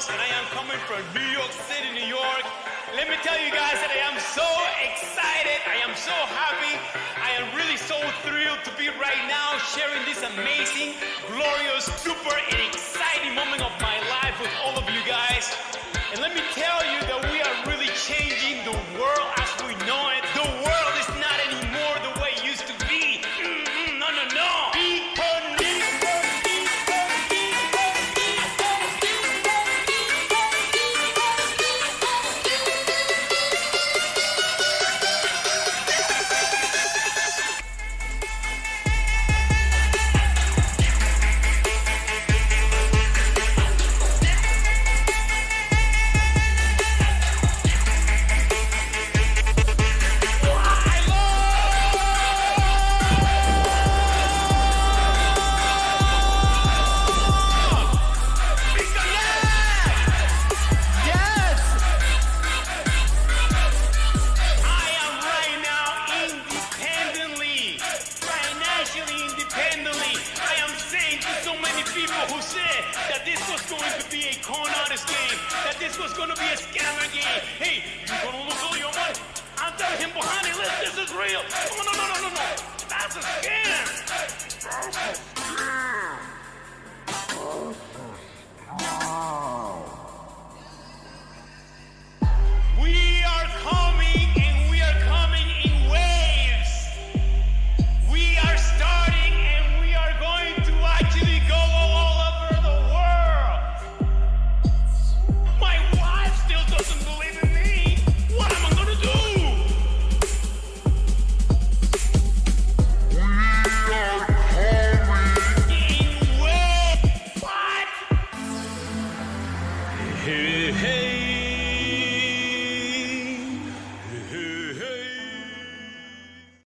House, and I am coming from New York City, New York. Let me tell you guys that I am so excited. I am so happy. I am really so thrilled to be right now sharing this amazing, glorious, super, and exciting moment of my life with all of you guys. And let me tell you that we are really changing the world. people who said that this was going to be a con artist game, that this was going to be a scammer game. Hey, you're going to lose all your money. I'm telling him behind the list, this is real. Oh, no, no, no, no, no. That's a scam. That's a scam. Oh. oh, oh.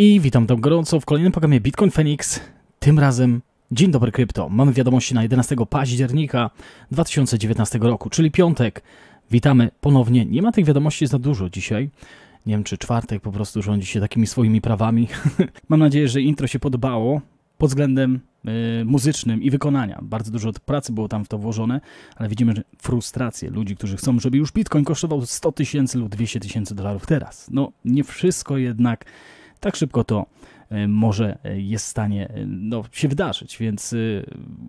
I witam tam gorąco w kolejnym programie Bitcoin Phoenix. Tym razem dzień dobry krypto. Mamy wiadomości na 11 października 2019 roku, czyli piątek. Witamy ponownie. Nie ma tych wiadomości za dużo dzisiaj. Nie wiem, czy czwartek po prostu rządzi się takimi swoimi prawami. Mam nadzieję, że intro się podobało pod względem y, muzycznym i wykonania. Bardzo dużo pracy było tam w to włożone, ale widzimy że frustrację ludzi, którzy chcą, żeby już Bitcoin kosztował 100 tysięcy lub 200 tysięcy dolarów teraz. No, nie wszystko jednak tak szybko to e, może e, jest w stanie e, no, się wydarzyć, więc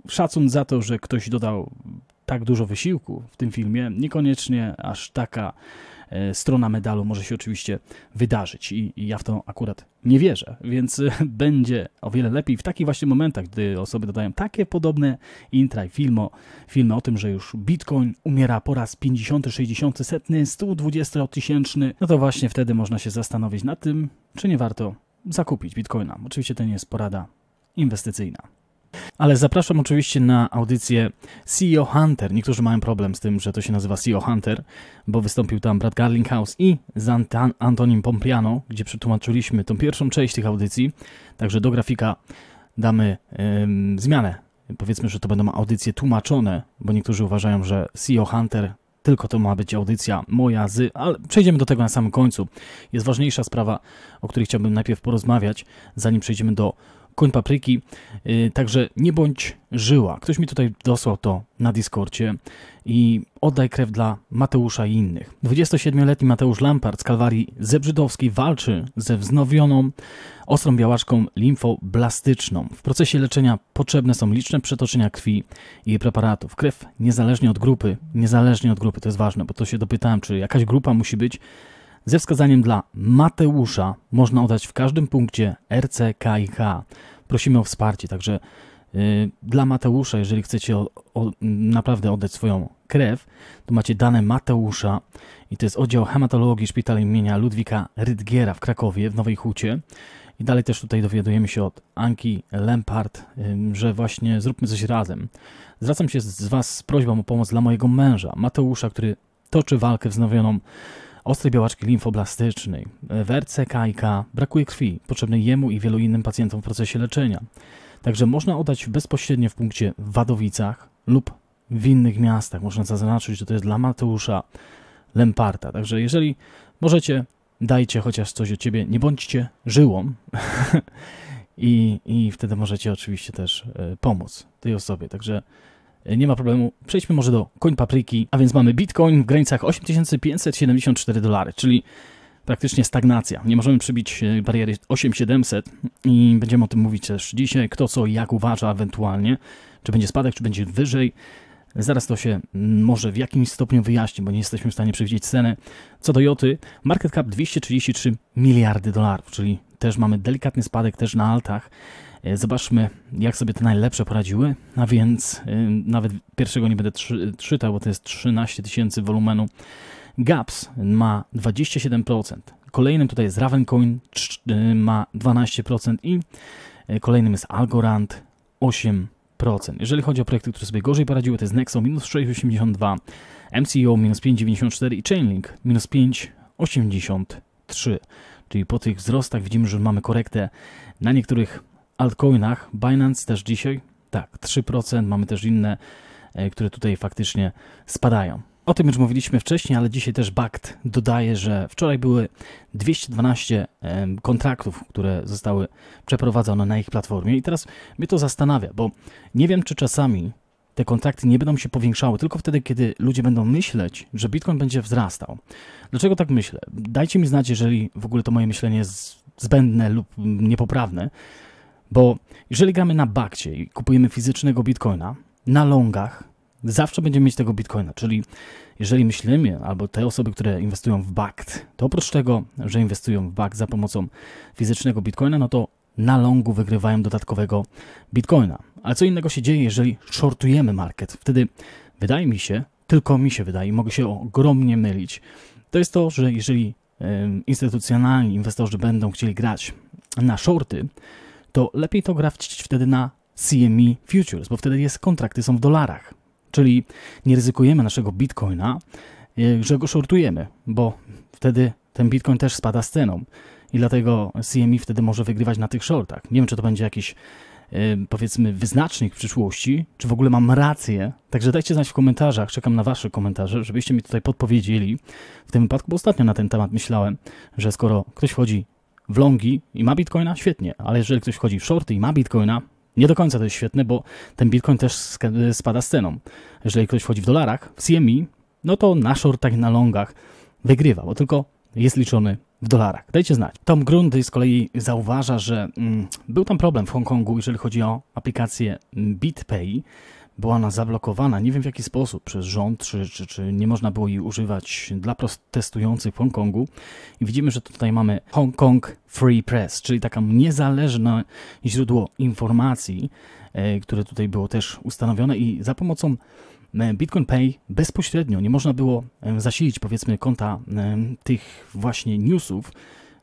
szacun za to, że ktoś dodał tak dużo wysiłku w tym filmie, niekoniecznie aż taka E, strona medalu może się oczywiście wydarzyć i, i ja w to akurat nie wierzę, więc e, będzie o wiele lepiej w takich właśnie momentach, gdy osoby dodają takie podobne intra i filmo, filmy o tym, że już Bitcoin umiera po raz 50, 60, 120 tysięczny, no to właśnie wtedy można się zastanowić nad tym, czy nie warto zakupić Bitcoina. Oczywiście to nie jest porada inwestycyjna. Ale zapraszam oczywiście na audycję CEO Hunter. Niektórzy mają problem z tym, że to się nazywa CEO Hunter, bo wystąpił tam Brad Garlinghouse i z Ant- Antonim Pompliano, gdzie przetłumaczyliśmy tą pierwszą część tych audycji. Także do grafika damy yy, zmianę. Powiedzmy, że to będą audycje tłumaczone, bo niektórzy uważają, że CEO Hunter tylko to ma być audycja moja z, ale przejdziemy do tego na samym końcu. Jest ważniejsza sprawa, o której chciałbym najpierw porozmawiać, zanim przejdziemy do koń papryki. Y, także nie bądź żyła. Ktoś mi tutaj dosłał to na Discordzie i oddaj krew dla Mateusza i innych. 27-letni Mateusz Lampard z Kalwarii Zebrzydowskiej walczy ze wznowioną ostrą białaczką limfoblastyczną. W procesie leczenia potrzebne są liczne przetoczenia krwi i jej preparatów. Krew niezależnie od grupy, niezależnie od grupy, to jest ważne, bo to się dopytałem, czy jakaś grupa musi być, ze wskazaniem dla Mateusza można oddać w każdym punkcie C, K i H. Prosimy o wsparcie, także y, dla Mateusza, jeżeli chcecie o, o, naprawdę oddać swoją krew, to macie dane Mateusza i to jest oddział hematologii Szpitala imienia Ludwika Rydgiera w Krakowie, w Nowej Hucie. I dalej też tutaj dowiadujemy się od Anki Lempart, że właśnie zróbmy coś razem. Zwracam się z Was z prośbą o pomoc dla mojego męża, Mateusza, który toczy walkę wznowioną ostrej białaczki limfoblastycznej, werce kajka, brakuje krwi potrzebnej jemu i wielu innym pacjentom w procesie leczenia. Także można oddać bezpośrednio w punkcie w Wadowicach lub w innych miastach. Można zaznaczyć, że to jest dla Mateusza Lemparta. Także jeżeli możecie, dajcie chociaż coś od ciebie, nie bądźcie żyłą. I, I wtedy możecie oczywiście też e, pomóc tej osobie. Także nie ma problemu. Przejdźmy może do koń papryki, a więc mamy Bitcoin w granicach 8574 dolary, czyli praktycznie stagnacja. Nie możemy przybić e, bariery 8700 i będziemy o tym mówić też dzisiaj, kto co jak uważa ewentualnie, czy będzie spadek, czy będzie wyżej. Zaraz to się mm, może w jakimś stopniu wyjaśni, bo nie jesteśmy w stanie przewidzieć ceny. Co do Joty, market cap 233 miliardy dolarów, czyli też mamy delikatny spadek też na altach. E, zobaczmy, jak sobie te najlepsze poradziły, a więc e, nawet pierwszego nie będę czytał, bo to jest 13 tysięcy wolumenu. Gaps ma 27%, kolejnym tutaj jest Ravencoin, e, ma 12% i kolejnym jest Algorand 8%. Jeżeli chodzi o projekty, które sobie gorzej poradziły, to jest Nexo minus 6,82, MCO minus 5,94 i Chainlink minus 5,83. Czyli po tych wzrostach widzimy, że mamy korektę na niektórych altcoinach. Binance też dzisiaj, tak, 3%. Mamy też inne, e, które tutaj faktycznie spadają. O tym już mówiliśmy wcześniej, ale dzisiaj też BACT dodaje, że wczoraj były 212 kontraktów, które zostały przeprowadzone na ich platformie i teraz mnie to zastanawia, bo nie wiem, czy czasami te kontrakty nie będą się powiększały tylko wtedy, kiedy ludzie będą myśleć, że Bitcoin będzie wzrastał. Dlaczego tak myślę? Dajcie mi znać, jeżeli w ogóle to moje myślenie jest zbędne lub niepoprawne, bo jeżeli gramy na bakcie i kupujemy fizycznego bitcoina, na longach zawsze będziemy mieć tego bitcoina. Czyli jeżeli myślimy, albo te osoby, które inwestują w BACT, to oprócz tego, że inwestują w BACT za pomocą fizycznego bitcoina, no to na longu wygrywają dodatkowego bitcoina. Ale co innego się dzieje, jeżeli shortujemy market. Wtedy wydaje mi się, tylko mi się wydaje, mogę się ogromnie mylić. To jest to, że jeżeli instytucjonalni inwestorzy będą chcieli grać na shorty, to lepiej to grać wtedy na CME Futures, bo wtedy jest kontrakty są w dolarach. Czyli nie ryzykujemy naszego bitcoina, e, że go shortujemy, bo wtedy ten bitcoin też spada z ceną i dlatego CME wtedy może wygrywać na tych shortach. Nie wiem, czy to będzie jakiś e, powiedzmy wyznacznik w przyszłości, czy w ogóle mam rację. Także dajcie znać w komentarzach, czekam na wasze komentarze, żebyście mi tutaj podpowiedzieli w tym wypadku, bo ostatnio na ten temat myślałem, że skoro ktoś wchodzi w longi i ma bitcoina, świetnie, ale jeżeli ktoś wchodzi w shorty i ma bitcoina, nie do końca to jest świetne, bo ten bitcoin też spada z ceną. Jeżeli ktoś wchodzi w dolarach, w CME, no to na shortach, tak na longach wygrywa, bo tylko jest liczony w dolarach. Dajcie znać. Tom Grundy z kolei zauważa, że mm, był tam problem w Hongkongu, jeżeli chodzi o aplikację BitPay, była ona zablokowana, nie wiem w jaki sposób, przez rząd, czy, czy, czy nie można było jej używać dla protestujących w Hongkongu. I widzimy, że tutaj mamy Hong Kong Free Press, czyli taka niezależne źródło informacji, e, które tutaj było też ustanowione i za pomocą e, Bitcoin Pay bezpośrednio nie można było e, zasilić powiedzmy konta tych właśnie newsów,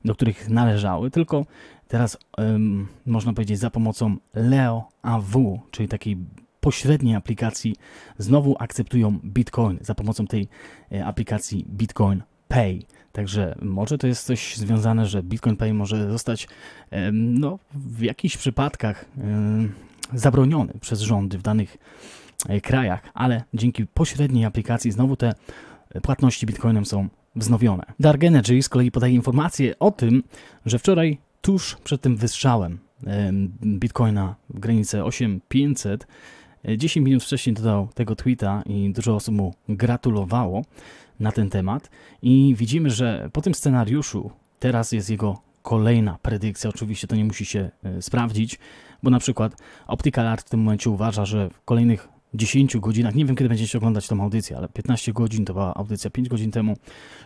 do których należały, tylko teraz um, można powiedzieć za pomocą Leo AW, czyli takiej pośredniej aplikacji znowu akceptują Bitcoin za pomocą tej e, aplikacji Bitcoin Pay. Także może to jest coś związane, że Bitcoin Pay może zostać no, w jakichś przypadkach zabroniony przez rządy w danych e, krajach, ale dzięki pośredniej aplikacji znowu te płatności Bitcoinem są wznowione. Dark Energy z kolei podaje informację o tym, że wczoraj tuż przed tym wystrzałem Bitcoina w granicy 8500 10 e, minut wcześniej dodał tego tweeta i dużo osób mu gratulowało na ten temat. I widzimy, że po tym scenariuszu teraz jest jego kolejna predykcja. Oczywiście to nie musi się e, sprawdzić, bo na przykład Optical Art w tym momencie uważa, że w kolejnych 10 godzinach, nie wiem kiedy będziecie oglądać tą audycję, ale 15 godzin to była audycja 5 godzin temu,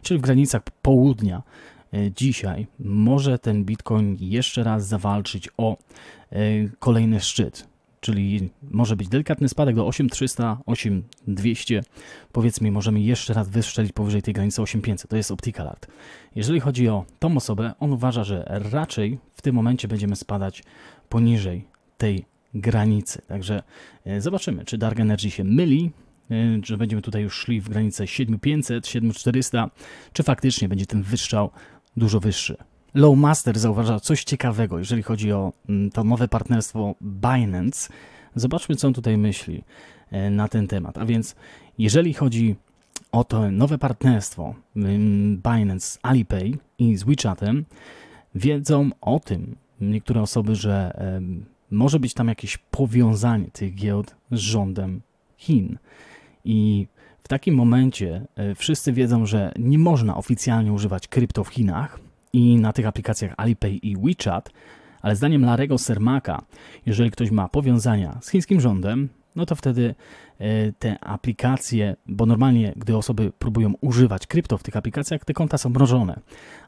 czyli w granicach południa e, dzisiaj może ten Bitcoin jeszcze raz zawalczyć o kolejny szczyt czyli może być delikatny spadek do 8300, 8200. Powiedzmy, możemy jeszcze raz wystrzelić powyżej tej granicy 8500. To jest Optical Art. Jeżeli chodzi o tą osobę, on uważa, że raczej w tym momencie będziemy spadać poniżej tej granicy. Także e, zobaczymy, czy Dark Energy się myli, e, że będziemy tutaj już szli w granicę 7500, 7400, czy faktycznie będzie ten wystrzał dużo wyższy. Lowmaster zauważa coś ciekawego, jeżeli chodzi o mm, to nowe partnerstwo Binance. Zobaczmy, co on tutaj myśli e, na ten temat. A więc, jeżeli chodzi o to nowe partnerstwo mm, Binance z Alipay i z WeChatem, wiedzą o tym niektóre osoby, że może być tam jakieś powiązanie tych giełd z rządem Chin. I w takim momencie e, wszyscy wiedzą, że nie można oficjalnie używać krypto w Chinach, i na tych aplikacjach Alipay i WeChat, ale zdaniem Larego Sermaka, jeżeli ktoś ma powiązania z chińskim rządem, no to wtedy e, te aplikacje, bo normalnie gdy osoby próbują używać krypto w tych aplikacjach, te konta są mrożone.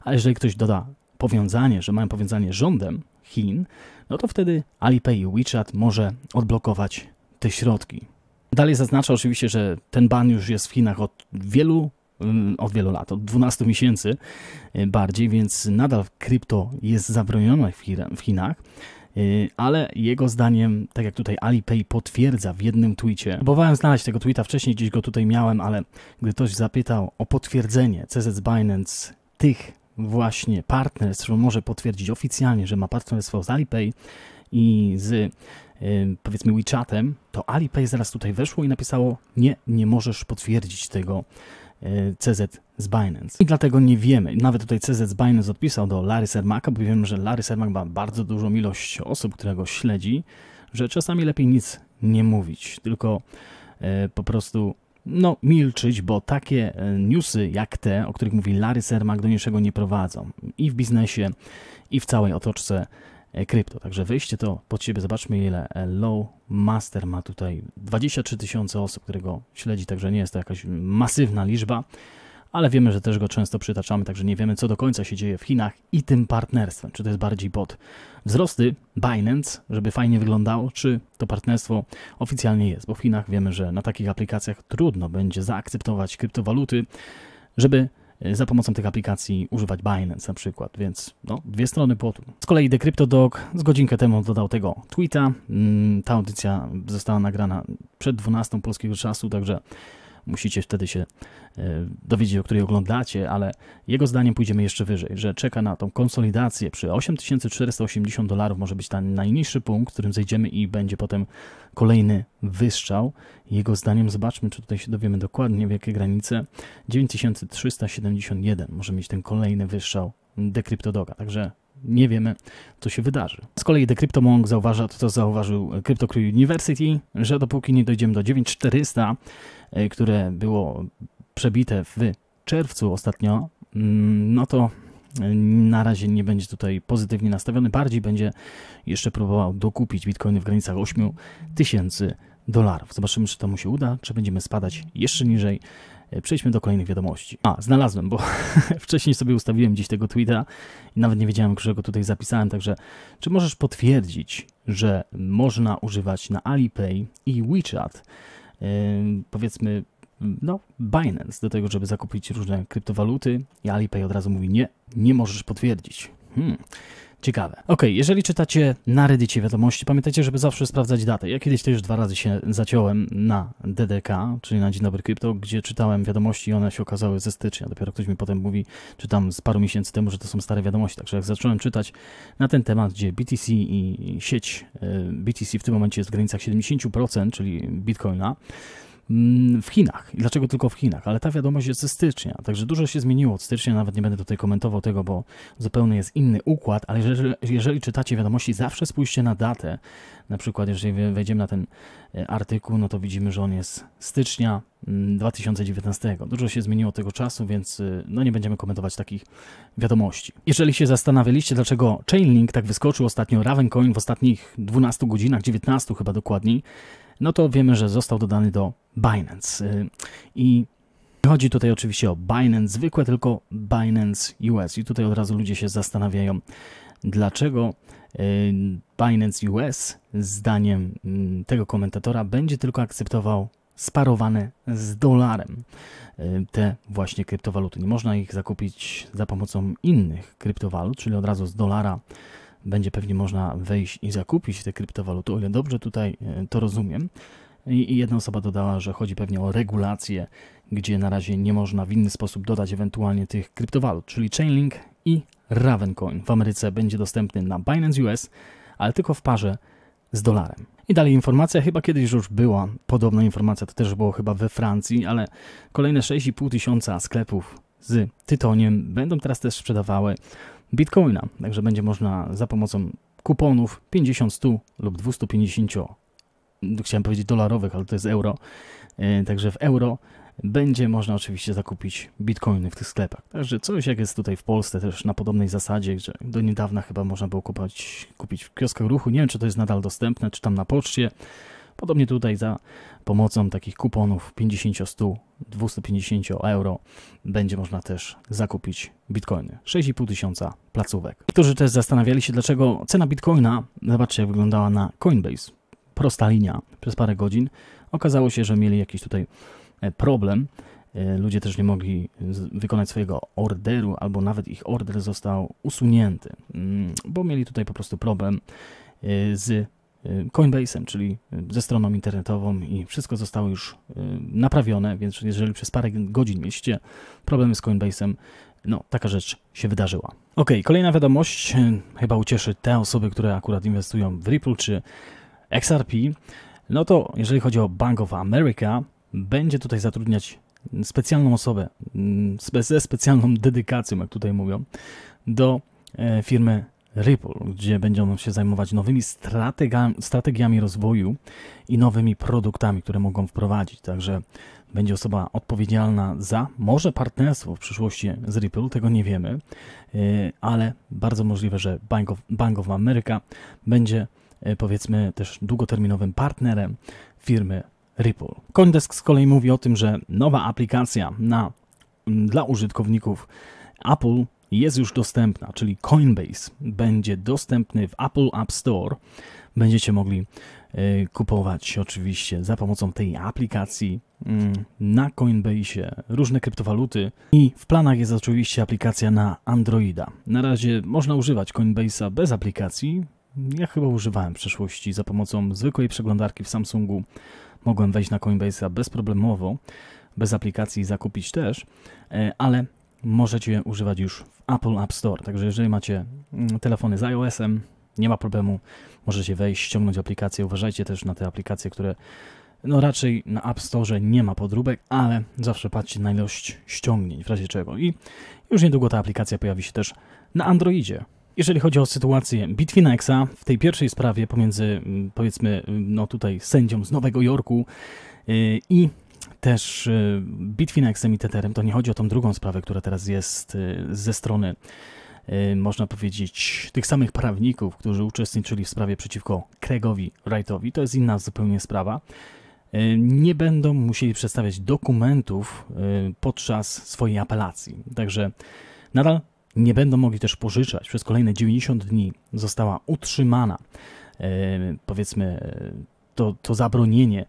Ale jeżeli ktoś doda powiązanie, że mają powiązanie z rządem Chin, no to wtedy Alipay i WeChat może odblokować te środki. Dalej zaznacza oczywiście, że ten ban już jest w Chinach od wielu Mm, od wielu lat, od 12 miesięcy e, bardziej, więc nadal krypto jest zabronione w Chinach e, ale jego zdaniem, tak jak tutaj Alipay potwierdza w jednym tweetie, próbowałem znaleźć tego tweeta wcześniej, gdzieś go tutaj miałem, ale gdy ktoś zapytał o potwierdzenie CZ Binance tych właśnie partnerstw, może potwierdzić oficjalnie, że ma partnerstwo z Alipay i z e, powiedzmy WeChatem, to Alipay zaraz tutaj weszło i napisało nie, nie możesz potwierdzić tego CZ z Binance. I dlatego nie wiemy. Nawet tutaj CZ z Binance odpisał do Larry Sermaka, bo wiemy, że Larry Sermak ma bardzo dużą ilość osób, które go śledzi, że czasami lepiej nic nie mówić, tylko e, po prostu no, milczyć, bo takie e, newsy jak te, o których mówi Larry Sermak, do niczego nie prowadzą. I w biznesie, i w całej otoczce E, krypto. Także wejście to pod siebie, zobaczmy ile e, Low Master ma tutaj 23 tysiące osób, które go śledzi, także nie jest to jakaś masywna liczba, ale wiemy, że też go często przytaczamy, także nie wiemy co do końca się dzieje w Chinach i tym partnerstwem, czy to jest bardziej bot. Wzrosty Binance, żeby fajnie wyglądało, czy to partnerstwo oficjalnie jest, bo w Chinach wiemy, że na takich aplikacjach trudno będzie zaakceptować kryptowaluty, żeby Y, za pomocą tych aplikacji używać Binance na przykład, więc no, dwie strony płotu. Z kolei Dog z godzinkę temu dodał tego tweeta. Mm, ta audycja została nagrana przed 12 polskiego czasu, także musicie wtedy się e, dowiedzieć, o której oglądacie, ale jego zdaniem pójdziemy jeszcze wyżej, że czeka na tą konsolidację przy 8480 dolarów może być ten najniższy punkt, w którym zejdziemy i będzie potem kolejny wystrzał. Jego zdaniem, zobaczmy, czy tutaj się dowiemy dokładnie, w jakie granice, 9371 może mieć ten kolejny wystrzał Dekryptodoga, także nie wiemy, co się wydarzy. Z kolei Decryptomonk zauważa to, co zauważył Crypto University, że dopóki nie dojdziemy do 9400, E, które było przebite w czerwcu ostatnio, mm, no to e, na razie nie będzie tutaj pozytywnie nastawiony, bardziej będzie jeszcze próbował dokupić bitcoiny w granicach 8 tysięcy dolarów. Zobaczymy, czy to mu się uda, czy będziemy spadać jeszcze niżej. E, przejdźmy do kolejnych wiadomości. A, znalazłem, bo wcześniej sobie ustawiłem gdzieś tego tweeta i nawet nie wiedziałem, którego tutaj zapisałem, także czy możesz potwierdzić, że można używać na Alipay i WeChat powiedzmy, no, Binance do tego, żeby zakupić różne kryptowaluty i Alipay od razu mówi nie, nie możesz potwierdzić. Hmm ciekawe. Okej, okay, jeżeli czytacie na Reddicie wiadomości, pamiętajcie, żeby zawsze sprawdzać datę. Ja kiedyś to już dwa razy się zaciąłem na DDK, czyli na Dzień Dobry Krypto, gdzie czytałem wiadomości i one się okazały ze stycznia. Dopiero ktoś mi potem mówi, czy tam z paru miesięcy temu, że to są stare wiadomości. Także jak zacząłem czytać na ten temat, gdzie BTC i sieć y, BTC w tym momencie jest w granicach 70%, czyli Bitcoina, Mm, w Chinach. I dlaczego tylko w Chinach? Ale ta wiadomość jest ze stycznia, także dużo się zmieniło od stycznia, nawet nie będę tutaj komentował tego, bo zupełnie jest inny układ, ale jeżeli, jeżeli czytacie wiadomości, zawsze spójrzcie na datę. Na przykład, jeżeli wejdziemy na ten e, artykuł, no to widzimy, że on jest stycznia 2019. Mm, dużo się zmieniło od tego czasu, więc y, no nie będziemy komentować takich wiadomości. Jeżeli się zastanawialiście, dlaczego Chainlink tak wyskoczył ostatnio, Ravencoin w ostatnich 12 godzinach, 19 chyba dokładniej, no to wiemy, że został dodany do Binance. Y, I chodzi tutaj oczywiście o Binance zwykłe, tylko Binance US. I tutaj od razu ludzie się zastanawiają, dlaczego y, Binance US, zdaniem mm, tego komentatora, będzie tylko akceptował sparowane z dolarem y, te właśnie kryptowaluty. Nie można ich zakupić za pomocą innych kryptowalut, czyli od razu z dolara będzie pewnie można wejść i zakupić te kryptowaluty, o ile dobrze tutaj e, to rozumiem. I jedna osoba dodała, że chodzi pewnie o regulacje, gdzie na razie nie można w inny sposób dodać ewentualnie tych kryptowalut, czyli Chainlink i Ravencoin w Ameryce będzie dostępny na Binance US, ale tylko w parze z dolarem. I dalej informacja, chyba kiedyś już była podobna informacja, to też było chyba we Francji, ale kolejne 6,5 tysiąca sklepów z tytoniem będą teraz też sprzedawały Bitcoina, także będzie można za pomocą kuponów 50, 100 lub 250, chciałem powiedzieć dolarowych, ale to jest euro, e, także w euro będzie można oczywiście zakupić bitcoiny w tych sklepach. Także coś jak jest tutaj w Polsce też na podobnej zasadzie, że do niedawna chyba można było kupić w kioskach ruchu. Nie wiem, czy to jest nadal dostępne, czy tam na poczcie. Podobnie tutaj za pomocą takich kuponów 50, 100, 250 euro będzie można też zakupić bitcoiny. 6,5 tysiąca placówek. Niektórzy też zastanawiali się, dlaczego cena bitcoina, zobaczcie jak wyglądała na Coinbase. Prosta linia przez parę godzin. Okazało się, że mieli jakiś tutaj e, problem. E, ludzie też nie mogli wykonać swojego orderu, albo nawet ich order został usunięty, mm, bo mieli tutaj po prostu problem e, z Coinbase'em, czyli y, ze stroną internetową i wszystko zostało już y, naprawione, więc jeżeli przez parę godzin mieliście problemy z Coinbase'em, no taka rzecz się wydarzyła. Ok, kolejna wiadomość chyba ucieszy te osoby, które akurat inwestują w Ripple czy XRP. No to jeżeli chodzi o Bank of America, będzie tutaj zatrudniać specjalną osobę mm, ze specjalną dedykacją, jak tutaj mówią, do e, firmy Ripple, gdzie będą się zajmować nowymi strategiami, strategiami rozwoju i nowymi produktami, które mogą wprowadzić. Także będzie osoba odpowiedzialna za może partnerstwo w przyszłości z Ripple, tego nie wiemy, y, ale bardzo możliwe, że Bank of, Bank of America będzie y, powiedzmy też długoterminowym partnerem firmy Ripple. Coindesk z kolei mówi o tym, że nowa aplikacja na, dla użytkowników Apple jest już dostępna, czyli Coinbase będzie dostępny w Apple App Store. Będziecie mogli y, kupować oczywiście za pomocą tej aplikacji mm, na Coinbase różne kryptowaluty i w planach jest oczywiście aplikacja na Androida. Na razie można używać Coinbase'a bez aplikacji. Ja chyba używałem w przeszłości za pomocą zwykłej przeglądarki w Samsungu. Mogłem wejść na Coinbase'a bezproblemowo, bez aplikacji zakupić też, y, ale możecie używać już Apple App Store. Także jeżeli macie mm, telefony z iOS-em, nie ma problemu, możecie wejść, ściągnąć aplikację. Uważajcie też na te aplikacje, które no raczej na App Store nie ma podróbek, ale zawsze patrzcie na ilość ściągnięć w razie czego. I już niedługo ta aplikacja pojawi się też na Androidzie. Jeżeli chodzi o sytuację Bitfinexa, w tej pierwszej sprawie pomiędzy, mm, powiedzmy, mm, no tutaj sędzią z Nowego Jorku y, i też y, bitwina eksemiteterem, to nie chodzi o tą drugą sprawę, która teraz jest y, ze strony, y, można powiedzieć, tych samych prawników, którzy uczestniczyli w sprawie przeciwko Craigowi Wrightowi. To jest inna zupełnie sprawa. Nie będą musieli przedstawiać dokumentów podczas swojej apelacji. Także nadal nie będą mogli też pożyczać. Przez kolejne 90 dni została utrzymana powiedzmy to, to zabronienie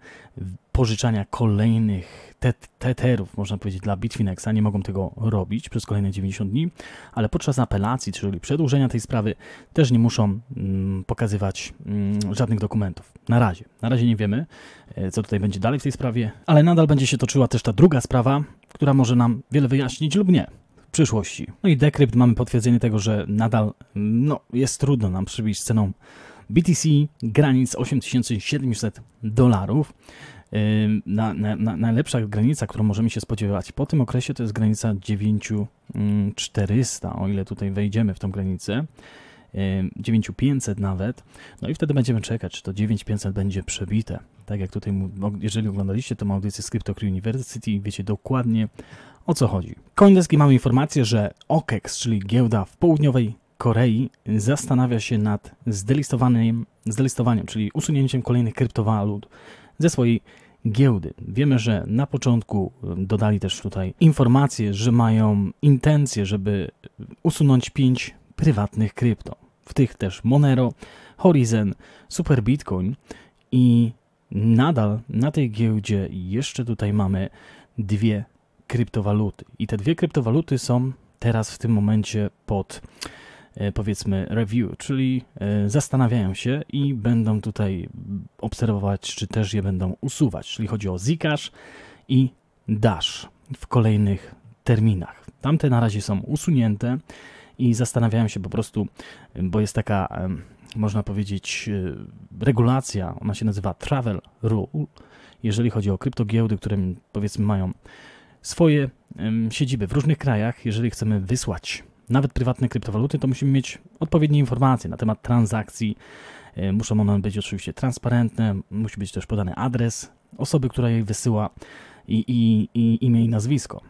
pożyczania kolejnych tet teterów, można powiedzieć, dla Bitfinexa. Nie mogą tego robić przez kolejne 90 dni, ale podczas apelacji, czyli przedłużenia tej sprawy, też nie muszą mm, pokazywać mm, żadnych dokumentów. Na razie. Na razie nie wiemy, e, co tutaj będzie dalej w tej sprawie, ale nadal będzie się toczyła też ta druga sprawa, która może nam wiele wyjaśnić lub nie w przyszłości. No i Decrypt mamy potwierdzenie tego, że nadal mm, no, jest trudno nam przybić ceną BTC granic 8700 dolarów. Na, na, na, najlepsza granica, którą możemy się spodziewać po tym okresie, to jest granica 9400, mm, o ile tutaj wejdziemy w tą granicę. 9500 nawet, no i wtedy będziemy czekać, czy to 9500 będzie przebite. Tak jak tutaj, jeżeli oglądaliście tą audycję z Crypto University, wiecie dokładnie o co chodzi. Koindeski mamy informację, że OKEX, czyli giełda w południowej Korei zastanawia się nad zdelistowaniem, zdelistowaniem czyli usunięciem kolejnych kryptowalut ze swojej giełdy. Wiemy, że na początku dodali też tutaj informację, że mają intencję, żeby usunąć pięć prywatnych krypto, w tych też Monero, Horizon, Super Bitcoin i nadal na tej giełdzie jeszcze tutaj mamy dwie kryptowaluty. I te dwie kryptowaluty są teraz w tym momencie pod E, powiedzmy review, czyli e, zastanawiają się i będą tutaj obserwować, czy też je będą usuwać, czyli chodzi o Zcash i Dash w kolejnych terminach. Tamte na razie są usunięte i zastanawiałem się po prostu, bo jest taka, można powiedzieć, e, regulacja, ona się nazywa Travel Rule, jeżeli chodzi o kryptogiełdy, które powiedzmy mają swoje siedziby w różnych krajach, jeżeli chcemy wysłać nawet prywatne kryptowaluty, to musimy mieć odpowiednie informacje na temat transakcji. E, muszą one być oczywiście transparentne, musi być też podany adres osoby, która jej wysyła i, i, i imię i nazwisko.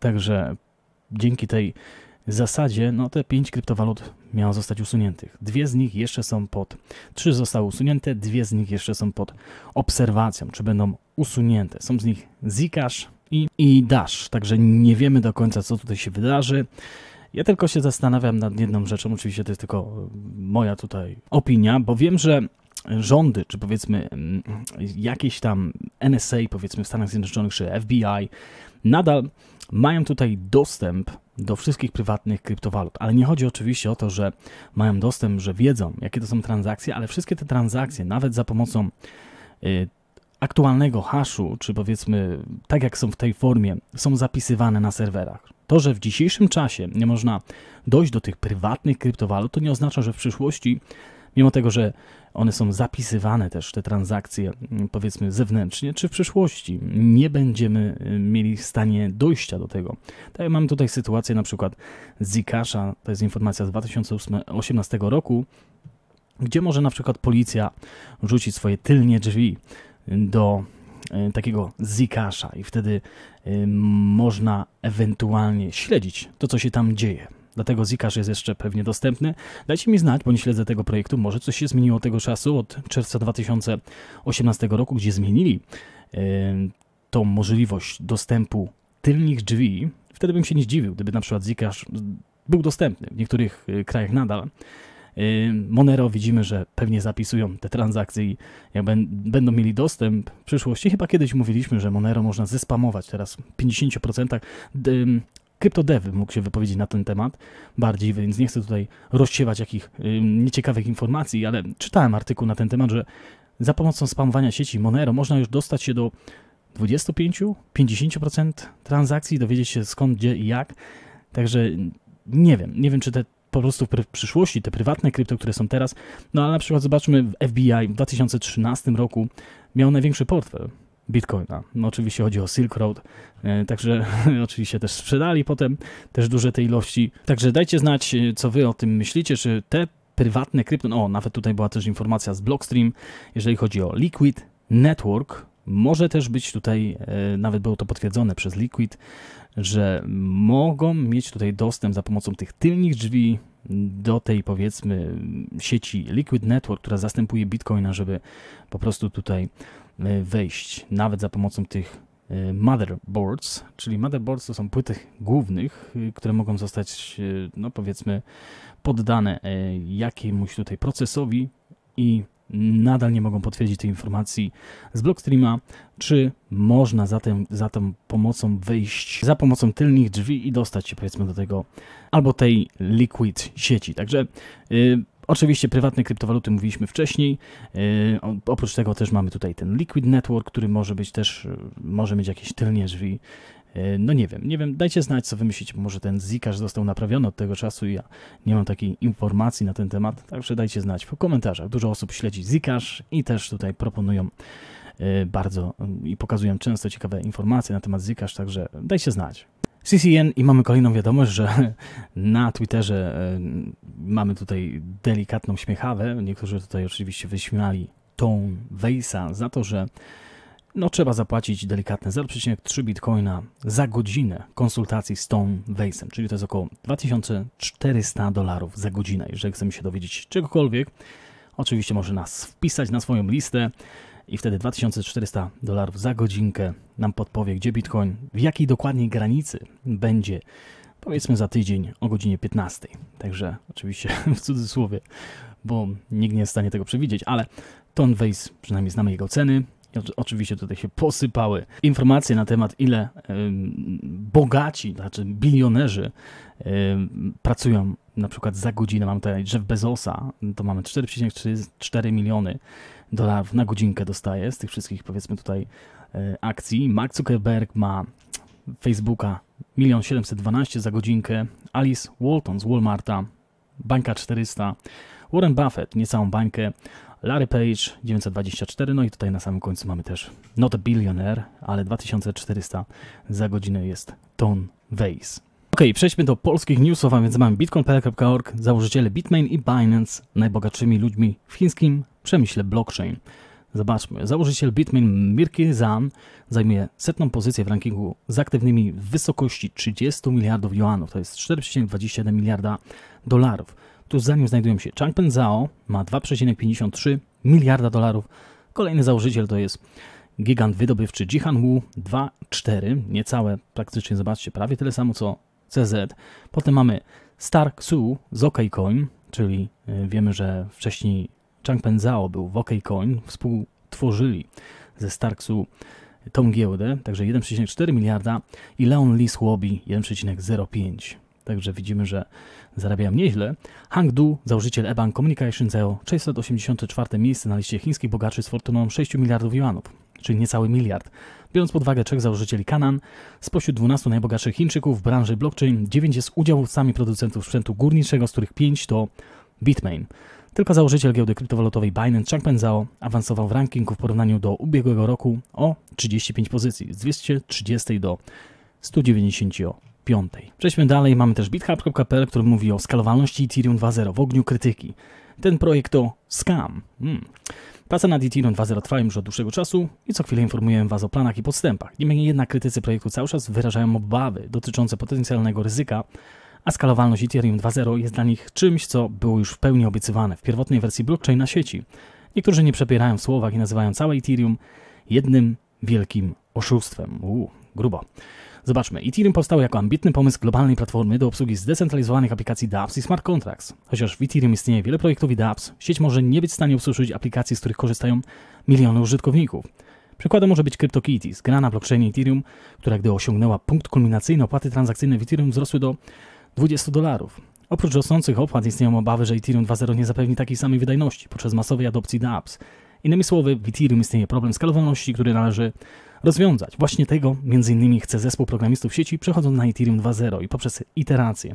Także dzięki tej zasadzie no, te pięć kryptowalut miało zostać usuniętych. Dwie z nich jeszcze są pod, trzy zostały usunięte, dwie z nich jeszcze są pod obserwacją, czy będą usunięte. Są z nich Zcash i, i Dash, także nie wiemy do końca, co tutaj się wydarzy. Ja tylko się zastanawiam nad jedną rzeczą, oczywiście to jest tylko e, moja tutaj opinia, bo wiem, że rządy, czy powiedzmy mm, jakieś tam NSA, powiedzmy w Stanach Zjednoczonych, czy FBI, nadal mają tutaj dostęp do wszystkich prywatnych kryptowalut, ale nie chodzi oczywiście o to, że mają dostęp, że wiedzą, jakie to są transakcje, ale wszystkie te transakcje, nawet za pomocą y, aktualnego haszu, czy powiedzmy tak jak są w tej formie, są zapisywane na serwerach. To, że w dzisiejszym czasie nie można dojść do tych prywatnych kryptowalut, to nie oznacza, że w przyszłości, mimo tego, że one są zapisywane też, te transakcje, mm, powiedzmy zewnętrznie, czy w przyszłości nie będziemy y, mieli w stanie dojścia do tego. Tak, mamy tutaj sytuację na przykład Zikasza, to jest informacja z 2018 roku, gdzie może na przykład policja rzucić swoje tylnie drzwi do E, takiego zikasza i wtedy e, można ewentualnie śledzić to, co się tam dzieje. Dlatego Zikasz jest jeszcze pewnie dostępny. Dajcie mi znać, bo nie śledzę tego projektu. Może coś się zmieniło od tego czasu, od czerwca 2018 roku, gdzie zmienili e, tą możliwość dostępu tylnych drzwi. Wtedy bym się nie zdziwił, gdyby na przykład Zikasz był dostępny w niektórych krajach nadal. Y, Monero widzimy, że pewnie zapisują te transakcje i jak będą mieli dostęp w przyszłości, chyba kiedyś mówiliśmy, że Monero można zespamować teraz w 50%. Kryptodewy mógł się wypowiedzieć na ten temat bardziej, więc nie chcę tutaj rozsiewać jakich nieciekawych informacji, ale czytałem artykuł na ten temat, że za pomocą spamowania sieci Monero można już dostać się do 25-50% transakcji, dowiedzieć się skąd, gdzie i jak. Także nie wiem, nie wiem, czy te po prostu w przyszłości, te prywatne krypto, które są teraz, no ale na przykład zobaczmy FBI w 2013 roku miał największy portfel Bitcoina. No oczywiście chodzi o Silk Road, e, także oczywiście też sprzedali potem też duże te ilości. Także dajcie znać, e, co wy o tym myślicie, czy te prywatne krypto, no, o nawet tutaj była też informacja z Blockstream, jeżeli chodzi o Liquid Network, może też być tutaj, e, nawet było to potwierdzone przez Liquid, że mogą mieć tutaj dostęp za pomocą tych tylnych drzwi do tej powiedzmy sieci Liquid Network, która zastępuje Bitcoina, żeby po prostu tutaj e, wejść, nawet za pomocą tych e, motherboards, czyli motherboards to są płyty głównych, które mogą zostać, no powiedzmy, poddane jakiemuś tutaj procesowi i nadal nie mogą potwierdzić tej informacji z Blockstreama, czy można tym za tą pomocą wyjść za pomocą tylnych drzwi i dostać się powiedzmy do tego albo tej liquid sieci. Także yy, Oczywiście prywatne kryptowaluty mówiliśmy wcześniej. Y, oprócz tego też mamy tutaj ten Liquid Network, który może być też, y, może mieć jakieś tylnie drzwi E, no nie wiem, nie wiem, dajcie znać, co wymyślić. Może ten zikarz został naprawiony od tego czasu i ja nie mam takiej informacji na ten temat, także dajcie znać w komentarzach. Dużo osób śledzi zikarz i też tutaj proponują e, bardzo mm, i pokazują często ciekawe informacje na temat zikarz, także dajcie znać. CCN i mamy kolejną wiadomość, że na Twitterze e, mamy tutaj delikatną śmiechawę. Niektórzy tutaj oczywiście wyśmiali tą Wejsa za to, że no trzeba zapłacić delikatne 0,3 bitcoina za godzinę konsultacji z Tom Weissem, czyli to jest około 2400 dolarów za godzinę, jeżeli chcemy się dowiedzieć czegokolwiek. Oczywiście może nas wpisać na swoją listę i wtedy 2400 dolarów za godzinkę nam podpowie, gdzie bitcoin, w jakiej dokładniej granicy będzie powiedzmy za tydzień o godzinie 15. Także oczywiście w cudzysłowie, bo nikt nie jest w stanie tego przewidzieć, ale Tom Weiss, przynajmniej znamy jego ceny, oczywiście tutaj się posypały informacje na temat, ile bogaci, znaczy bilionerzy pracują na przykład za godzinę. Mam tutaj Jeff Bezosa, to mamy 4,4 miliony dolarów na godzinkę dostaje z tych wszystkich powiedzmy tutaj e, akcji. Mark Zuckerberg ma Facebooka 1 712 za godzinkę, Alice Walton z Walmarta bańka 400, Warren Buffett niecałą bańkę, Larry Page 924, no i tutaj na samym końcu mamy też Not a Billionaire, ale 2400 za godzinę jest Ton Weiss. Ok, przejdźmy do polskich newsów, a więc mamy bitcoin.org, założyciele Bitmain i Binance, najbogatszymi ludźmi w chińskim przemyśle blockchain. Zobaczmy, założyciel Bitmain Mirki Zan zajmuje setną pozycję w rankingu z aktywnymi w wysokości 30 miliardów juanów, to jest 4,27 miliarda dolarów tuż za nim znajdują się Changpeng Zhao, ma 2,53 miliarda dolarów. Kolejny założyciel to jest gigant wydobywczy Jihan Wu, 2,4, niecałe praktycznie, zobaczcie, prawie tyle samo co CZ. Potem mamy Stark Su z OKCoin, czyli y, wiemy, że wcześniej Changpeng Zhao był w OKCoin, współtworzyli ze Starksu tą giełdę, także 1,4 miliarda i Leon Lee Słobi 1,05. Także widzimy, że zarabiam nieźle. Hang Du, założyciel EBAN Communication Zero, 684 miejsce na liście chińskich bogaczy z fortuną 6 miliardów juanów, czyli niecały miliard. Biorąc pod uwagę trzech założycieli Kanan, spośród 12 najbogatszych Chińczyków w branży blockchain 9 jest udziałowcami producentów sprzętu górniczego, z których 5 to Bitmain. Tylko założyciel giełdy kryptowalutowej Binance, Changpeng Zhao, awansował w rankingu w porównaniu do ubiegłego roku o 35 pozycji, z 230 do 190. Przejdźmy dalej, mamy też bithub.pl, który mówi o skalowalności Ethereum 2.0 w ogniu krytyki. Ten projekt to scam. Hmm. Prace nad Ethereum 2.0 trwają już od dłuższego czasu i co chwilę informujemy Was o planach i podstępach. Niemniej jednak krytycy projektu cały czas wyrażają obawy dotyczące potencjalnego ryzyka, a skalowalność Ethereum 2.0 jest dla nich czymś, co było już w pełni obiecywane w pierwotnej wersji blockchain na sieci. Niektórzy nie przepierają w słowach i nazywają całe Ethereum jednym wielkim oszustwem. Uuu, grubo. Zobaczmy, Ethereum powstał jako ambitny pomysł globalnej platformy do obsługi zdecentralizowanych aplikacji dApps i smart contracts. Chociaż w Ethereum istnieje wiele projektów i dApps, sieć może nie być w stanie obsłużyć aplikacji, z których korzystają miliony użytkowników. Przykładem może być CryptoKitties, gra na blockchainie Ethereum, która gdy osiągnęła punkt kulminacyjny opłaty transakcyjne w Ethereum wzrosły do 20 dolarów. Oprócz rosnących opłat istnieją obawy, że Ethereum 2.0 nie zapewni takiej samej wydajności podczas masowej adopcji dApps. Innymi słowy, w Ethereum istnieje problem skalowalności, który należy rozwiązać. Właśnie tego między innymi chce zespół programistów sieci przechodząc na Ethereum 2.0 i poprzez iteracje.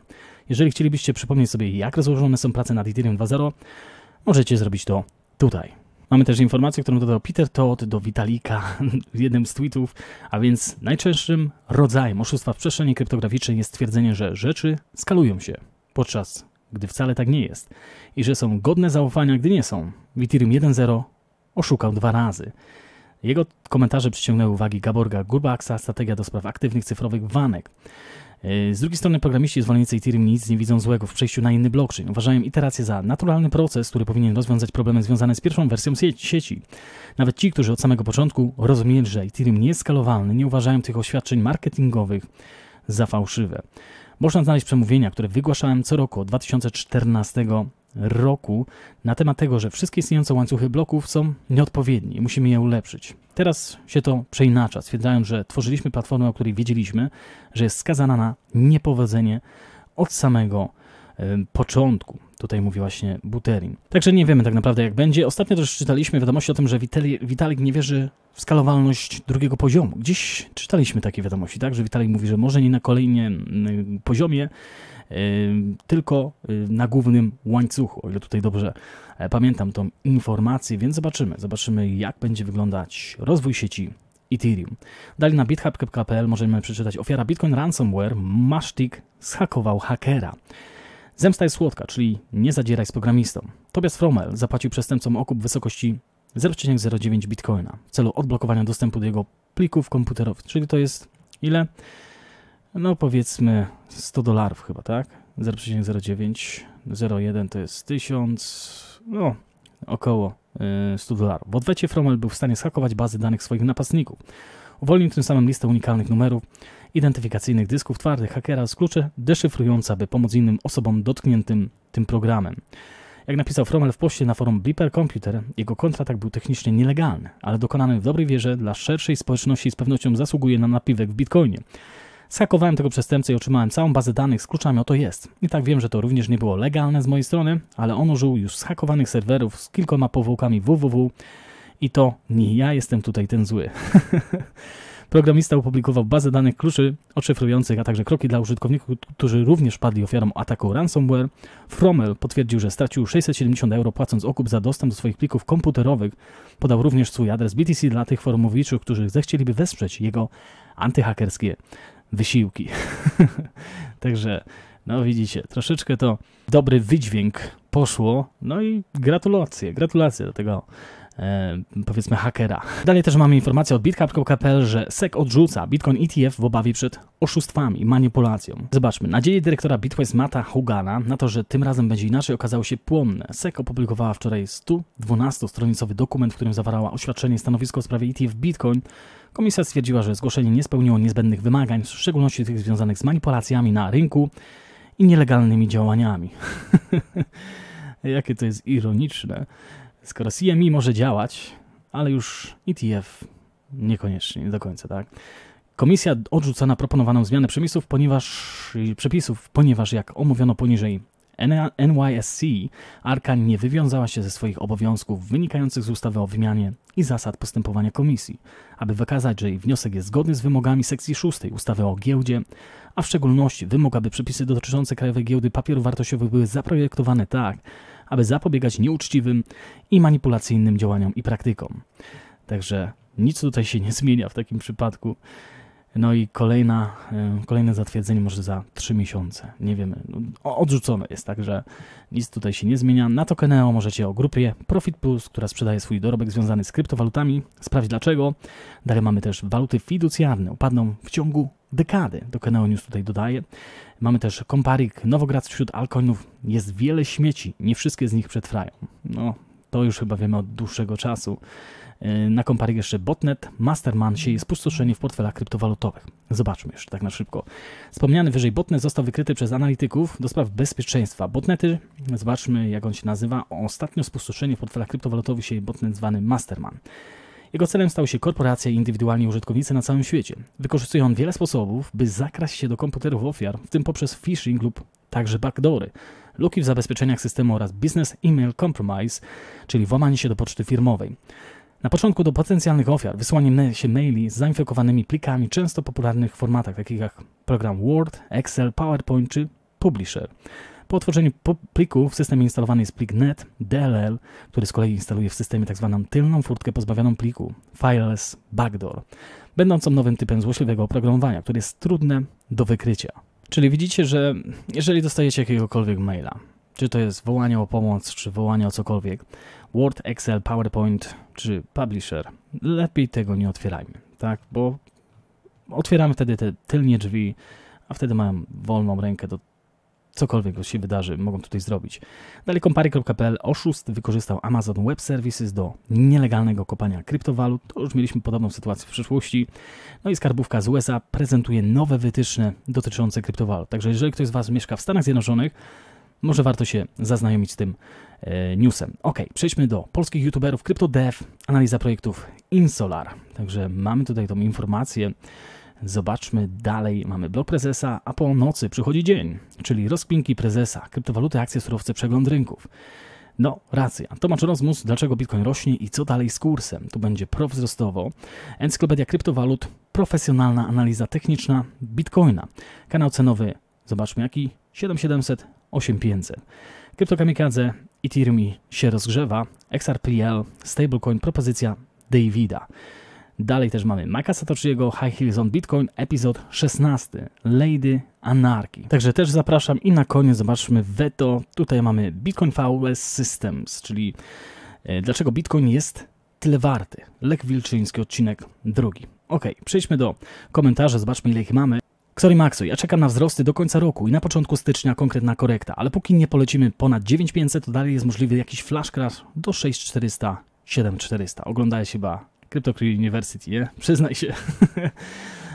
Jeżeli chcielibyście przypomnieć sobie jak rozłożone są prace nad Ethereum 2.0, możecie zrobić to tutaj. Mamy też informację, którą dodał Peter Todd do Witalika w jednym z tweetów, a więc najczęstszym rodzajem oszustwa w przestrzeni kryptograficznej jest stwierdzenie, że rzeczy skalują się, podczas gdy wcale tak nie jest i że są godne zaufania, gdy nie są. W Ethereum 1.0 oszukał dwa razy. Jego komentarze przyciągnęły uwagi Gaborga Gurbaksa, strategia do spraw aktywnych cyfrowych wanek. Y, z drugiej strony programiści i zwolennicy Ethereum nic nie widzą złego w przejściu na inny blockchain. Uważają iterację za naturalny proces, który powinien rozwiązać problemy związane z pierwszą wersją sieci. Nawet ci, którzy od samego początku rozumieli, że Ethereum nie jest skalowalny, nie uważają tych oświadczeń marketingowych za fałszywe. Można znaleźć przemówienia, które wygłaszałem co roku od 2014 roku na temat tego, że wszystkie istniejące łańcuchy bloków są nieodpowiednie, musimy je ulepszyć. Teraz się to przeinacza, stwierdzając, że tworzyliśmy platformę, o której wiedzieliśmy, że jest skazana na niepowodzenie od samego początku. Tutaj mówi właśnie Buterin. Także nie wiemy tak naprawdę jak będzie. Ostatnio też czytaliśmy wiadomości o tym, że Witalik nie wierzy w skalowalność drugiego poziomu. Gdzieś czytaliśmy takie wiadomości, tak? Że Witalik mówi, że może nie na kolejnym y, poziomie, y, tylko y, na głównym łańcuchu, o ile tutaj dobrze e, pamiętam tą informację, więc zobaczymy. Zobaczymy jak będzie wyglądać rozwój sieci Ethereum. Dalej na bithub.pl możemy przeczytać ofiara Bitcoin Ransomware, Masztik zhakował hakera. Zemsta jest słodka, czyli nie zadzieraj z programistą. Tobias Fromel zapłacił przestępcom okup w wysokości 0,09 bitcoina w celu odblokowania dostępu do jego plików komputerowych, czyli to jest ile? No powiedzmy 100 dolarów chyba, tak? 0,0901 to jest 1000, no około 100 y, dolarów. W odwecie Fromel był w stanie schakować bazy danych swoich napastników. Uwolnił tym samym listę unikalnych numerów, identyfikacyjnych dysków twardych hakera z klucze deszyfrująca, by pomóc innym osobom dotkniętym tym programem. Jak napisał Fromel w poście na forum Beeper Computer, jego kontratak był technicznie nielegalny, ale dokonany w dobrej wierze dla szerszej społeczności z pewnością zasługuje na napiwek w Bitcoinie. Skakowałem tego przestępcę i otrzymałem całą bazę danych z kluczami, o to jest. I tak wiem, że to również nie było legalne z mojej strony, ale on użył już zhakowanych serwerów z kilkoma powołkami www i to nie ja jestem tutaj ten zły. Programista opublikował bazę danych kluczy odszyfrujących, a także kroki dla użytkowników, którzy również padli ofiarą ataku ransomware. Fromel potwierdził, że stracił 670 euro płacąc okup za dostęp do swoich plików komputerowych. Podał również swój adres BTC dla tych forumowiczów, którzy zechcieliby wesprzeć jego antyhakerskie wysiłki. Także, no widzicie, troszeczkę to dobry wydźwięk poszło. No i gratulacje, gratulacje do tego E, powiedzmy hakera. Dalej też mamy informację od bitcap.pl, że SEC odrzuca Bitcoin ETF w obawie przed oszustwami, manipulacją. Zobaczmy, nadzieje dyrektora BitWise Mata Hugana na to, że tym razem będzie inaczej okazało się płonne. SEC opublikowała wczoraj 112-stronicowy dokument, w którym zawarała oświadczenie stanowisko w sprawie ETF Bitcoin. Komisja stwierdziła, że zgłoszenie nie spełniło niezbędnych wymagań, w szczególności tych związanych z manipulacjami na rynku i nielegalnymi działaniami. Jakie to jest ironiczne. Skoro CME może działać, ale już ETF niekoniecznie, nie do końca, tak? Komisja odrzuca na proponowaną zmianę przepisów, ponieważ, przepisów, ponieważ jak omówiono poniżej, NYSC ARKA nie wywiązała się ze swoich obowiązków wynikających z ustawy o wymianie i zasad postępowania komisji, aby wykazać, że jej wniosek jest zgodny z wymogami sekcji 6 ustawy o giełdzie, a w szczególności wymóg, aby przepisy dotyczące Krajowej Giełdy Papierów Wartościowych były zaprojektowane tak, aby zapobiegać nieuczciwym i manipulacyjnym działaniom i praktykom. Także nic tutaj się nie zmienia w takim przypadku. No i kolejna, e, kolejne zatwierdzenie może za 3 miesiące. Nie wiemy. No, odrzucone jest, także nic tutaj się nie zmienia. Na Tokeneo możecie o grupie Profit Plus, która sprzedaje swój dorobek związany z kryptowalutami, sprawdzić dlaczego. Dalej mamy też waluty fiducjarne. Upadną w ciągu dekady. Tokeneo News tutaj dodaje. Mamy też Komparik, Nowograd wśród altcoinów. Jest wiele śmieci. Nie wszystkie z nich przetrwają. No, to już chyba wiemy od dłuższego czasu. E, na kompar jeszcze botnet, Masterman sieje spustoszenie w portfelach kryptowalutowych. Zobaczmy jeszcze tak na szybko. Wspomniany wyżej botnet został wykryty przez analityków do spraw bezpieczeństwa. Botnety, zobaczmy jak on się nazywa, ostatnio spustoszenie w portfelach kryptowalutowych sieje botnet zwany Masterman. Jego celem stał się korporacje i indywidualni użytkownicy na całym świecie. Wykorzystuje on wiele sposobów, by zakraść się do komputerów ofiar, w tym poprzez phishing lub także backdoory, luki w zabezpieczeniach systemu oraz business email compromise, czyli włamanie się do poczty firmowej. Na początku do potencjalnych ofiar wysłanie się maili z zainfekowanymi plikami często popularnych w formatach takich jak program Word, Excel, PowerPoint czy Publisher. Po otworzeniu pliku w systemie instalowany jest plik net DLL, który z kolei instaluje w systemie tzw. Tak tylną furtkę pozbawioną pliku Files Backdoor, będącą nowym typem złośliwego oprogramowania, które jest trudne do wykrycia. Czyli widzicie, że jeżeli dostajecie jakiegokolwiek maila, czy to jest wołanie o pomoc, czy wołanie o cokolwiek. Word, Excel, PowerPoint czy Publisher. Lepiej tego nie otwierajmy, tak? Bo otwieramy wtedy te tylnie drzwi, a wtedy mam wolną rękę do cokolwiek się wydarzy, mogą tutaj zrobić. Dalej kompary.pl oszust wykorzystał Amazon Web Services do nielegalnego kopania kryptowalut. To już mieliśmy podobną sytuację w przeszłości. No i skarbówka z USA prezentuje nowe wytyczne dotyczące kryptowalut. Także jeżeli ktoś z Was mieszka w Stanach Zjednoczonych, może warto się zaznajomić z tym e, newsem. Ok, przejdźmy do polskich youtuberów CryptoDev, analiza projektów Insolar. Także mamy tutaj tą informację. Zobaczmy dalej. Mamy blok prezesa, a po nocy przychodzi dzień, czyli rozkminki prezesa, kryptowaluty, akcje, surowce, przegląd rynków. No, racja. Tomasz Rozmus, dlaczego Bitcoin rośnie i co dalej z kursem? Tu będzie prowzrostowo. Encyklopedia kryptowalut, profesjonalna analiza techniczna Bitcoina. Kanał cenowy, zobaczmy jaki, 7700, 8500. Kryptokamikadze, Ethereum się rozgrzewa, XRPL, stablecoin, propozycja Davida. Dalej też mamy Maka Satoshi'ego, High Heels on Bitcoin, epizod 16, Lady Anarki. Także też zapraszam i na koniec zobaczmy veto. Tutaj mamy Bitcoin VS Systems, czyli e, dlaczego Bitcoin jest tyle warty. Lek Wilczyński, odcinek drugi. Ok, przejdźmy do komentarzy, zobaczmy ile ich mamy. Maxo, ja czekam na wzrosty do końca roku i na początku stycznia konkretna korekta, ale póki nie polecimy ponad 9500, to dalej jest możliwy jakiś flash crash do 6400, 7400. Oglądałeś chyba Crypto University, nie? Przyznaj się.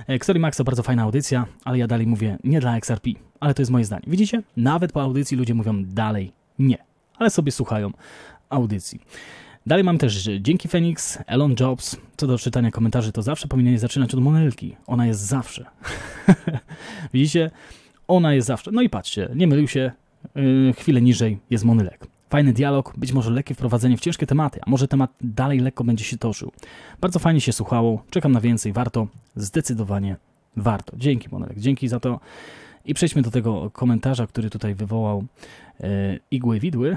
Xorimax Maxo, bardzo fajna audycja, ale ja dalej mówię nie dla XRP, ale to jest moje zdanie. Widzicie? Nawet po audycji ludzie mówią dalej nie, ale sobie słuchają audycji. Dalej mam też Dzięki Phoenix, Elon Jobs. Co do czytania komentarzy, to zawsze powinieneś zaczynać od Monelki. Ona jest zawsze. Widzicie? Ona jest zawsze. No i patrzcie, nie mylił się, yy, chwilę niżej jest Monylek. Fajny dialog, być może lekkie wprowadzenie w ciężkie tematy, a może temat dalej lekko będzie się toczył. Bardzo fajnie się słuchało, czekam na więcej, warto, zdecydowanie warto. Dzięki Monelek, dzięki za to. I przejdźmy do tego komentarza, który tutaj wywołał yy, igły widły.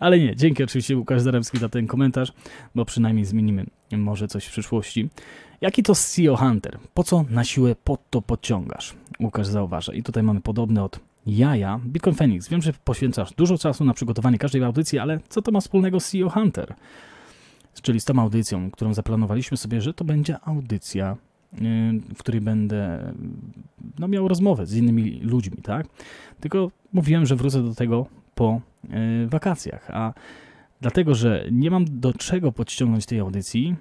Ale nie, dzięki oczywiście Łukasz Zaremski za ten komentarz, bo przynajmniej zmienimy może coś w przyszłości. Jaki to CEO Hunter? Po co na siłę pod to podciągasz? Łukasz zauważa. I tutaj mamy podobne od jaja. Bitcoin Phoenix, wiem, że poświęcasz dużo czasu na przygotowanie każdej audycji, ale co to ma wspólnego z CEO Hunter? Czyli z tą audycją, którą zaplanowaliśmy sobie, że to będzie audycja, y, w której będę no, miał rozmowę z innymi ludźmi, tak? Tylko mówiłem, że wrócę do tego po Y, wakacjach, a dlatego, że nie mam do czego podciągnąć tej audycji,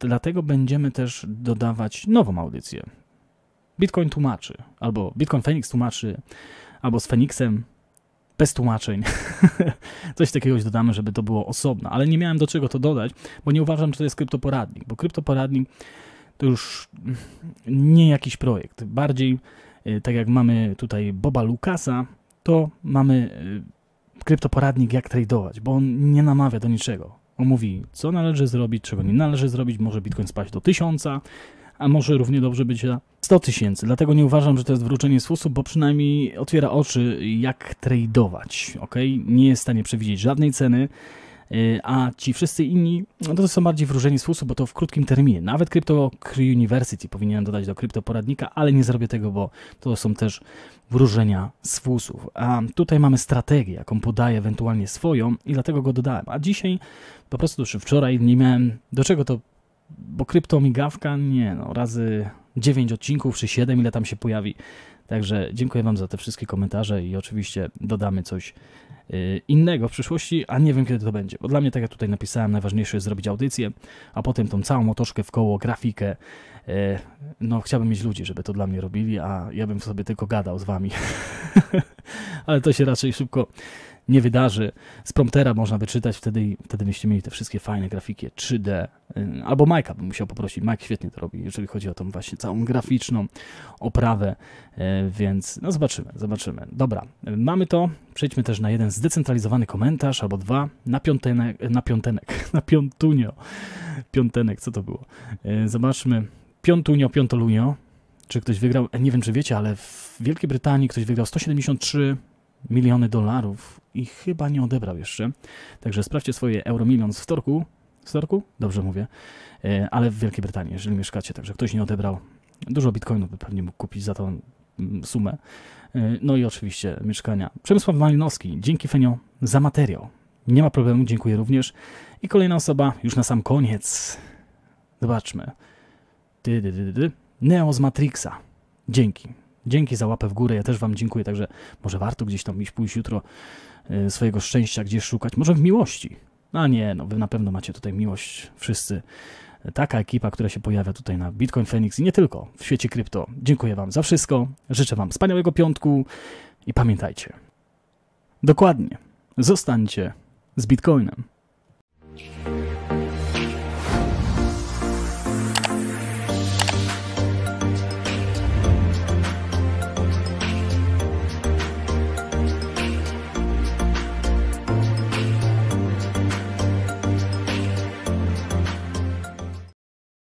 dlatego będziemy też dodawać nową audycję. Bitcoin tłumaczy, albo Bitcoin Phoenix tłumaczy, albo z Feniksem bez tłumaczeń. Coś takiego dodamy, żeby to było osobno, ale nie miałem do czego to dodać, bo nie uważam, że to jest kryptoporadnik, bo kryptoporadnik to już mm, nie jakiś projekt. Bardziej y, tak jak mamy tutaj Boba Lukasa, to mamy y, kryptoporadnik, jak tradeować, bo on nie namawia do niczego. On mówi, co należy zrobić, czego nie należy zrobić, może Bitcoin spaść do tysiąca, a może równie dobrze być na 100 tysięcy. Dlatego nie uważam, że to jest wrócenie z fusu, bo przynajmniej otwiera oczy, jak tradeować. Ok, Nie jest w stanie przewidzieć żadnej ceny, Y, a ci wszyscy inni no to są bardziej wróżeni z fusu, bo to w krótkim terminie. Nawet Crypto University powinienem dodać do kryptoporadnika, Poradnika, ale nie zrobię tego, bo to są też wróżenia z fusów. A tutaj mamy strategię, jaką podaję ewentualnie swoją i dlatego go dodałem. A dzisiaj po prostu, czy wczoraj nie miałem, do czego to, bo kryptomigawka, nie no, razy 9 odcinków czy 7, ile tam się pojawi, Także dziękuję Wam za te wszystkie komentarze i oczywiście dodamy coś y, innego w przyszłości, a nie wiem kiedy to będzie, bo dla mnie, tak jak tutaj napisałem, najważniejsze jest zrobić audycję, a potem tą całą otoczkę w koło, grafikę, y, no chciałbym mieć ludzi, żeby to dla mnie robili, a ja bym sobie tylko gadał z Wami, ale to się raczej szybko nie wydarzy. Z promptera można wyczytać, wtedy, wtedy byście mieli te wszystkie fajne grafiki 3D. Y, albo Majka bym musiał poprosić. Mike świetnie to robi, jeżeli chodzi o tą właśnie całą graficzną oprawę, y, więc no zobaczymy, zobaczymy. Dobra, mamy to. Przejdźmy też na jeden zdecentralizowany komentarz, albo dwa, na piątenek, na piątenek, na piątunio. Piątenek, co to było? Y, zobaczmy. Piątunio, piątolunio. Czy ktoś wygrał? Nie wiem, czy wiecie, ale w Wielkiej Brytanii ktoś wygrał 173 miliony dolarów i chyba nie odebrał jeszcze. Także sprawdźcie swoje Euromilion z wtorku. W wtorku? Dobrze mówię. E, ale w Wielkiej Brytanii, jeżeli mieszkacie, także ktoś nie odebrał. Dużo bitcoinów by pewnie mógł kupić za tą mm, sumę. E, no i oczywiście mieszkania. Przemysław Malinowski, dzięki Fenio za materiał. Nie ma problemu, dziękuję również. I kolejna osoba, już na sam koniec. Zobaczmy. Neo z Matrixa. Dzięki. Dzięki za łapę w górę, ja też Wam dziękuję, także może warto gdzieś tam iść, pójść jutro e, swojego szczęścia gdzieś szukać, może w miłości. A no nie, no Wy na pewno macie tutaj miłość, wszyscy. Taka ekipa, która się pojawia tutaj na Bitcoin Phoenix i nie tylko w świecie krypto. Dziękuję Wam za wszystko, życzę Wam wspaniałego piątku i pamiętajcie. Dokładnie, zostańcie z Bitcoinem.